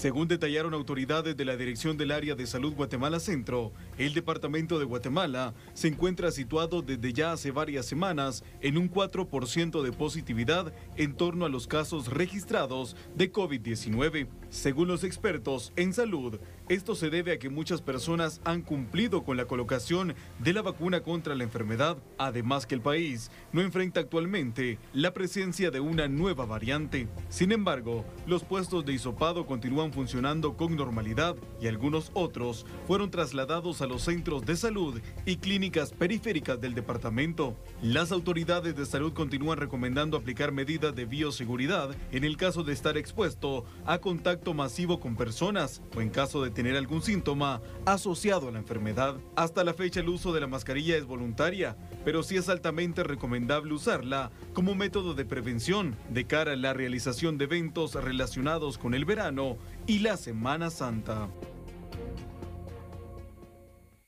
Según detallaron autoridades de la Dirección del Área de Salud Guatemala Centro, el departamento de Guatemala se encuentra situado desde ya hace varias semanas en un 4% de positividad en torno a los casos registrados de COVID-19. Según los expertos en salud, esto se debe a que muchas personas han cumplido con la colocación de la vacuna contra la enfermedad, además que el país no enfrenta actualmente la presencia de una nueva variante. Sin embargo, los puestos de hisopado continúan funcionando con normalidad y algunos otros fueron trasladados a los centros de salud y clínicas periféricas del departamento. Las autoridades de salud continúan recomendando aplicar medidas de bioseguridad en el caso de estar expuesto a contacto masivo con personas o en caso de tener algún síntoma asociado a la enfermedad. Hasta la fecha el uso de la mascarilla es voluntaria, pero sí es altamente recomendable usarla como método de prevención de cara a la realización de eventos relacionados con el verano y la Semana Santa.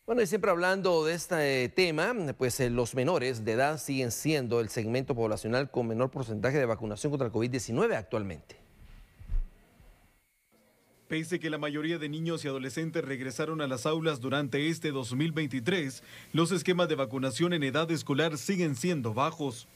Bueno, y siempre hablando de este eh, tema, pues eh, los menores de edad siguen siendo el segmento poblacional con menor porcentaje de vacunación contra el COVID-19 actualmente. Pese que la mayoría de niños y adolescentes regresaron a las aulas durante este 2023, los esquemas de vacunación en edad escolar siguen siendo bajos.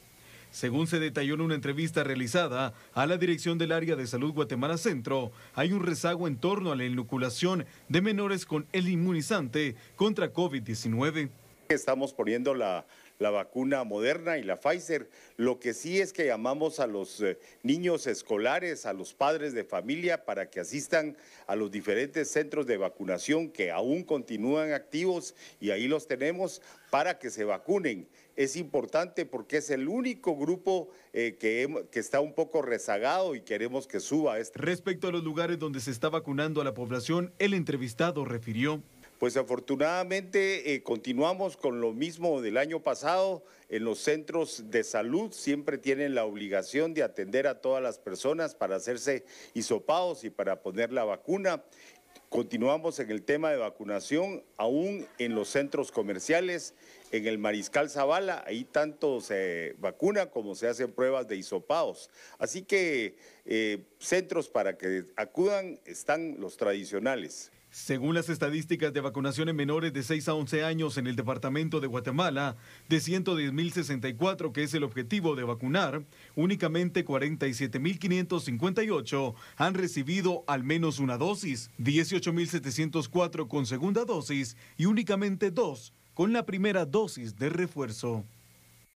Según se detalló en una entrevista realizada a la Dirección del Área de Salud Guatemala Centro, hay un rezago en torno a la inoculación de menores con el inmunizante contra COVID-19. Estamos poniendo la, vacuna moderna y la Pfizer. Lo que sí es que llamamos a los eh, niños escolares, a los padres de familia, para que asistan a los diferentes centros de vacunación que aún continúan activos y ahí los tenemos para que se vacunen. Es importante porque es el único grupo eh, que, está un poco rezagado y queremos que suba. Este. Respecto a los lugares donde se está vacunando a la población, el entrevistado refirió pues afortunadamente eh, continuamos con lo mismo del año pasado. En los centros de salud siempre tienen la obligación de atender a todas las personas para hacerse hisopados y para poner la vacuna. Continuamos en el tema de vacunación, aún en los centros comerciales, en el Mariscal Zavala, ahí tanto se vacuna como se hacen pruebas de hisopados. Así que eh, centros para que acudan están los tradicionales. Según las estadísticas de vacunación en menores de 6 a 11 años en el departamento de Guatemala, de 110.064 que es el objetivo de vacunar, únicamente 47.558 han recibido al menos una dosis, 18.704 con segunda dosis y únicamente dos con la primera dosis de refuerzo.